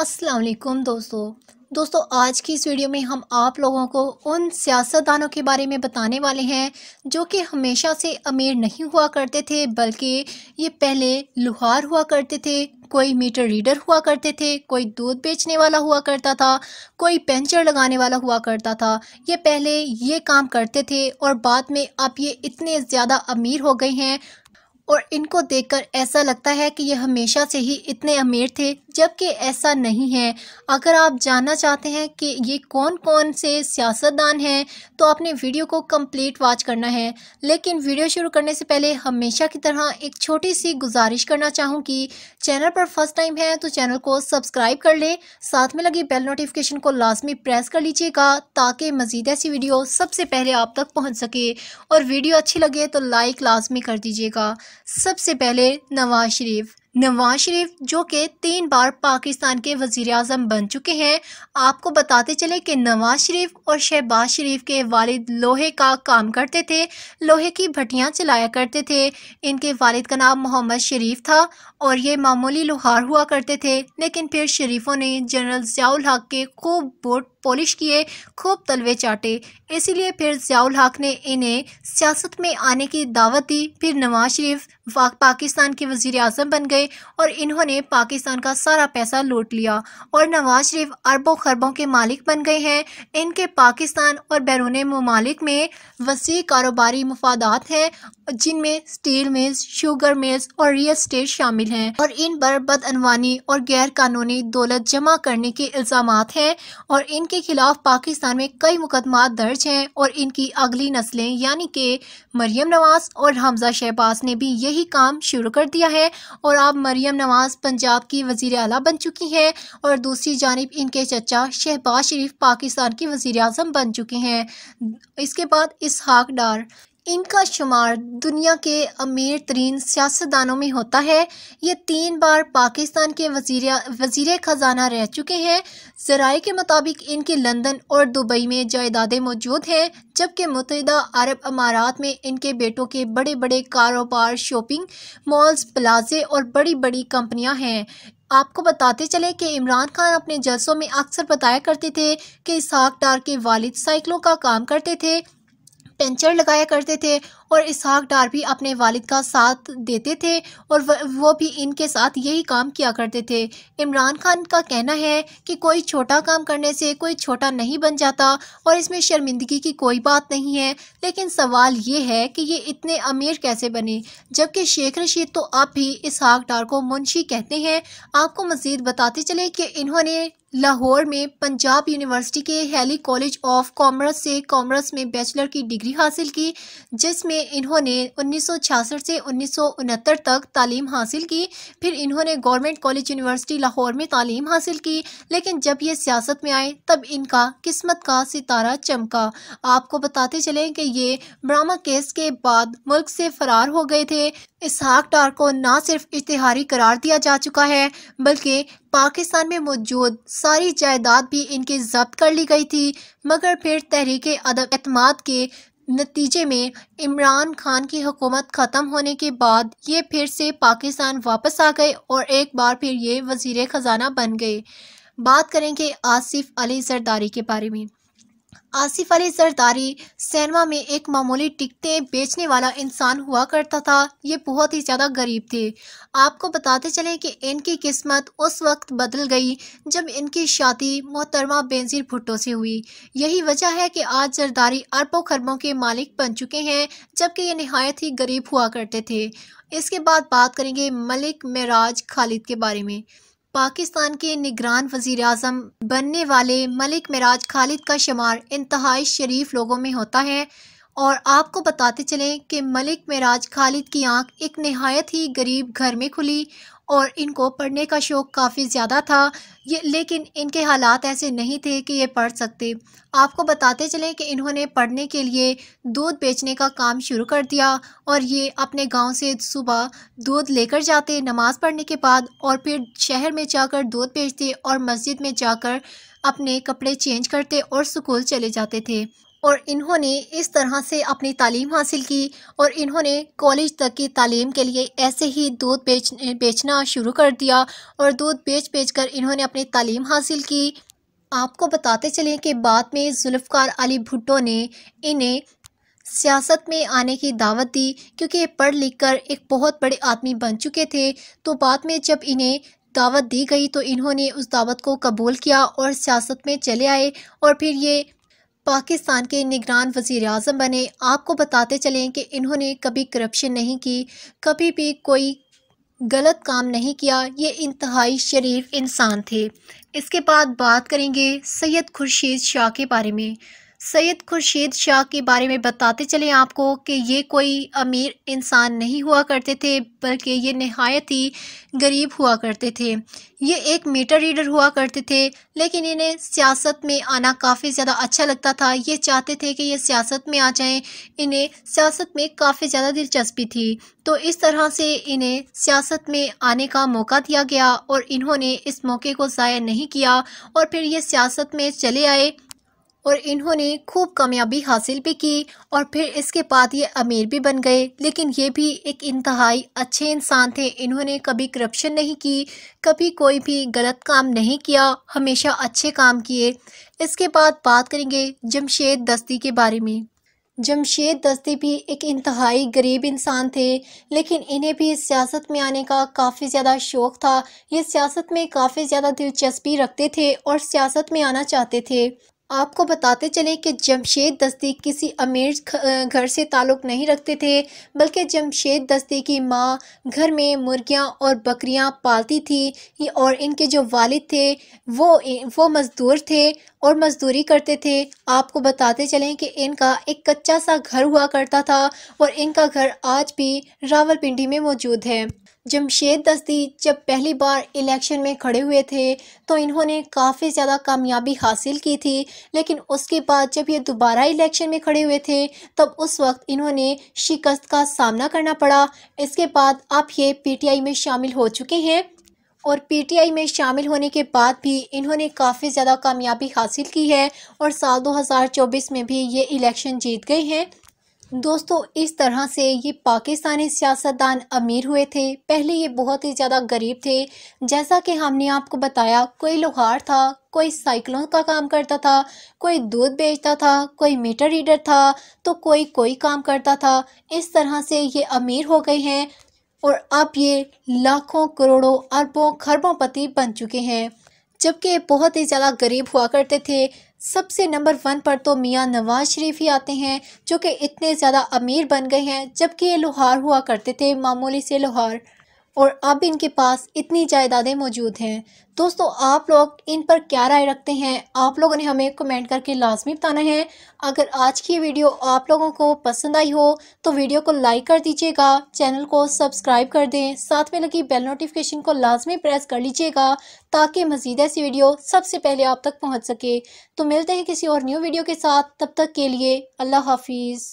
अस्सलाम वालेकुम दोस्तों दोस्तों आज की इस वीडियो में हम आप लोगों को उन सियासतदानों के बारे में बताने वाले हैं जो कि हमेशा से अमीर नहीं हुआ करते थे बल्कि ये पहले लुहार हुआ करते थे कोई मीटर रीडर हुआ करते थे कोई दूध बेचने वाला हुआ करता था कोई पेंचर लगाने वाला हुआ करता था ये पहले ये काम करते थे और बाद में आप ये इतने ज़्यादा अमीर हो गए हैं और इनको देखकर ऐसा लगता है कि ये हमेशा से ही इतने अमीर थे जबकि ऐसा नहीं है अगर आप जानना चाहते हैं कि ये कौन कौन से सियासतदान हैं तो आपने वीडियो को कंप्लीट वॉच करना है लेकिन वीडियो शुरू करने से पहले हमेशा की तरह एक छोटी सी गुजारिश करना चाहूँगी चैनल पर फर्स्ट टाइम है तो चैनल को सब्सक्राइब कर लें साथ में लगी बेल नोटिफिकेशन को लाजमी प्रेस कर लीजिएगा ताकि मज़ीद ऐसी वीडियो सबसे पहले आप तक पहुँच सके और वीडियो अच्छी लगे तो लाइक लाजमी कर दीजिएगा सबसे पहले नवाज शरीफ नवाज शरीफ जो कि तीन बार पाकिस्तान के वजीर अजम बन चुके हैं आपको बताते चले कि नवाज शरीफ और शहबाज शरीफ के वालिद लोहे का काम करते थे लोहे की भट्टियाँ चलाया करते थे इनके वालिद का नाम मोहम्मद शरीफ था और ये मामूली लोहार हुआ करते थे लेकिन फिर शरीफों ने जनरल जियाल हक के खूब वोट पॉलिश किए खूब तलवे चाटे इसीलिए फिर ज़ियाउल हक ने इन्हें सियासत में आने की दावत दी फिर नवाज शरीफ पाकिस्तान के वजीर अजम बन गए और इन्होंने पाकिस्तान का सारा पैसा लूट लिया और नवाज शरीफ अरबों खरबों के मालिक बन गए हैं इनके पाकिस्तान और बैरून ममालिक में वसी कारोबारी मफादात हैं जिनमें स्टील मिल्स शुगर मिल्स और रियल स्टेट शामिल हैं और इन पर बदअनवानी और गैर कानूनी दौलत जमा करने के इल्ज़ाम हैं और इन के खिलाफ पाकिस्तान में कई मुकदमा दर्ज हैं और इनकी अगली नस्लें यानी कि मरियम नवाज और हमजा शहबाज ने भी यही काम शुरू कर दिया है और अब मरियम नवाज पंजाब की वजीर अला बन चुकी हैं और दूसरी जानब इनके चचा शहबाज शरीफ पाकिस्तान की वजीर अजम बन चुके हैं इसके बाद इसहाक डार इनका शुमार दुनिया के अमीर तरीन सियासतदानों में होता है ये तीन बार पाकिस्तान के वजीर वजीर ख़जाना रह चुके हैं ज़राए के मुताबिक इनके लंदन और दुबई में जायदादें मौजूद हैं जबकि मुतहदा अरब अमारात में इनके बेटों के बड़े बड़े कारोबार शॉपिंग मॉल्स प्लाजे और बड़ी बड़ी कंपनियाँ हैं आपको बताते चले कि इमरान खान अपने जलसों में अक्सर बताया करते थे कि इसहाक डार के वालिद साइकिलों का काम करते थे पेंचर लगाया करते थे और इसहाक डार भी अपने वालिद का साथ देते थे और वो भी इनके साथ यही काम किया करते थे इमरान खान का कहना है कि कोई छोटा काम करने से कोई छोटा नहीं बन जाता और इसमें शर्मिंदगी की कोई बात नहीं है लेकिन सवाल ये है कि ये इतने अमीर कैसे बने जबकि शेख रशीद तो आप भी इसहाक डार को मुंशी कहते हैं आपको मज़ीद बताते चले कि इन्होंने लाहौर में पंजाब यूनिवर्सिटी के हेली कॉलेज ऑफ कॉमर्स से कॉमर्स में बैचलर की डिग्री हासिल की जिसमें में इन्होंने 1966 से उन्नीस तक तालीम हासिल की फिर इन्होंने गवर्नमेंट कॉलेज यूनिवर्सिटी लाहौर में तालीम हासिल की लेकिन जब ये सियासत में आए तब इनका किस्मत का सितारा चमका आपको बताते चलें कि ये ब्रामा केस के बाद मुल्क से फरार हो गए थे इसहाक टार को ना सिर्फ इश्तहारी करार दिया जा चुका है बल्कि पाकिस्तान में मौजूद सारी जायदाद भी इनके जब्त कर ली गई थी मगर फिर तहरीक अदब अतमाद के नतीजे में इमरान खान की हुकूमत ख़त्म होने के बाद ये फिर से पाकिस्तान वापस आ गए और एक बार फिर ये वज़ी ख़ज़ाना बन गए बात करेंगे आसिफ अली जरदारी के बारे में आसिफ अली जरदारी सैनवा में एक मामूली टिकटें बेचने वाला इंसान हुआ करता था ये बहुत ही ज़्यादा गरीब थे आपको बताते चलें कि इनकी किस्मत उस वक्त बदल गई जब इनकी शादी मोहतरमा बेनजीर भुट्टो से हुई यही वजह है कि आज जरदारी अरबों खरबों के मालिक बन चुके हैं जबकि ये नहायत ही गरीब हुआ करते थे इसके बाद बात करेंगे मलिक मराज खालिद के बारे में पाकिस्तान के निगरान वजीर अजम बनने वाले मलिक मराज खालिद का शुमार इंतहाई शरीफ लोगों में होता है और आपको बताते चलें कि मलिक मेराज खालिद की आंख एक नहायत ही गरीब घर में खुली और इनको पढ़ने का शौक़ काफ़ी ज़्यादा था ये लेकिन इनके हालात ऐसे नहीं थे कि ये पढ़ सकते आपको बताते चलें कि इन्होंने पढ़ने के लिए दूध बेचने का काम शुरू कर दिया और ये अपने गांव से सुबह दूध लेकर जाते नमाज़ पढ़ने के बाद और फिर शहर में जाकर दूध बेचते और मस्जिद में जाकर अपने कपड़े चेंज करते और स्कूल चले जाते थे और इन्होंने इस तरह से अपनी तालीम हासिल की और इन्होंने कॉलेज तक की तालीम के लिए ऐसे ही दूध बेच बेचना शुरू कर दिया और दूध बेच बेच कर इन्होंने अपनी तालीम हासिल की आपको बताते चलें कि बाद में जुल्फ़ार अली भुट्टो ने इन्हें सियासत में आने की दावत दी क्योंकि ये पढ़ लिख कर एक बहुत बड़े आदमी बन चुके थे तो बाद में जब इन्हें दावत दी गई तो इन्होंने उस दावत को कबूल किया और सियासत में चले आए और फिर ये पाकिस्तान के निगरान वजीर अजम बने आपको बताते चलें कि इन्होंने कभी करप्शन नहीं की कभी भी कोई गलत काम नहीं किया ये इंतहाई शरीफ इंसान थे इसके बाद बात करेंगे सैयद खुर्शीद शाह के बारे में सैयद खुर्शीद शाह के बारे में बताते चलें आपको कि ये कोई अमीर इंसान नहीं हुआ करते थे बल्कि ये नहायत ही गरीब हुआ करते थे ये एक मीटर रीडर हुआ करते थे लेकिन इन्हें सियासत में आना काफ़ी ज़्यादा अच्छा लगता था ये चाहते थे कि ये सियासत में आ जाएं इन्हें सियासत में काफ़ी ज़्यादा दिलचस्पी थी तो इस तरह से इन्हें सियासत में आने का मौका दिया गया और इन्होंने इस मौके को ज़ाया नहीं किया और फिर ये सियासत में चले आए और इन्होंने खूब कामयाबी हासिल भी की और फिर इसके बाद ये अमीर भी बन गए लेकिन ये भी एक इंतहाई अच्छे इंसान थे इन्होंने कभी करप्शन नहीं की कभी कोई भी गलत काम नहीं किया हमेशा अच्छे काम किए इसके बाद बात करेंगे जमशेद दस्ती के बारे में जमशेद दस्ती भी एक इंतहाई गरीब इंसान थे लेकिन इन्हें भी सियासत में आने का काफ़ी ज़्यादा शौक़ था ये सियासत में काफ़ी ज़्यादा दिलचस्पी रखते थे और सियासत में आना चाहते थे आपको बताते चले कि जमशेद दस्ती किसी अमीर घर से ताल्लुक़ नहीं रखते थे बल्कि जमशेद दस्ती की माँ घर में मुर्गियाँ और बकरियाँ पालती थी और इनके जो वालिद थे वो वो मज़दूर थे और मज़दूरी करते थे आपको बताते चलें कि इनका एक कच्चा सा घर हुआ करता था और इनका घर आज भी रावलपिंडी में मौजूद है जमशेद दस्ती जब पहली बार इलेक्शन में खड़े हुए थे तो इन्होंने काफ़ी ज़्यादा कामयाबी हासिल की थी लेकिन उसके बाद जब ये दोबारा इलेक्शन में खड़े हुए थे तब उस वक्त इन्होंने शिकस्त का सामना करना पड़ा इसके बाद आप ये पीटीआई में शामिल हो चुके हैं और पीटीआई में शामिल होने के बाद भी इन्होंने काफ़ी ज़्यादा कामयाबी हासिल की है और साल दो में भी ये इलेक्शन जीत गए हैं दोस्तों इस तरह से ये पाकिस्तानी सियासतदान अमीर हुए थे पहले ये बहुत ही ज़्यादा गरीब थे जैसा कि हमने आपको बताया कोई लोहार था कोई साइकिलों का काम करता था कोई दूध बेचता था कोई मीटर रीडर था तो कोई कोई काम करता था इस तरह से ये अमीर हो गए हैं और अब ये लाखों करोड़ों अरबों खरबों पति बन चुके हैं जबकि बहुत ही ज़्यादा गरीब हुआ करते थे सबसे नंबर वन पर तो मियाँ नवाज शरीफ ही आते हैं जो कि इतने ज़्यादा अमीर बन गए हैं जबकि ये लोहार हुआ करते थे मामूली से लोहार और अब इनके पास इतनी जायदादें मौजूद हैं दोस्तों आप लोग इन पर क्या राय रखते हैं आप लोगों ने हमें कमेंट करके लाजमी बताना है अगर आज की वीडियो आप लोगों को पसंद आई हो तो वीडियो को लाइक कर दीजिएगा चैनल को सब्सक्राइब कर दें साथ में लगी बेल नोटिफिकेशन को लाजमी प्रेस कर लीजिएगा ताकि मज़ीद ऐसी वीडियो सबसे पहले आप तक पहुँच सके तो मिलते हैं किसी और न्यू वीडियो के साथ तब तक के लिए अल्लाह हाफिज़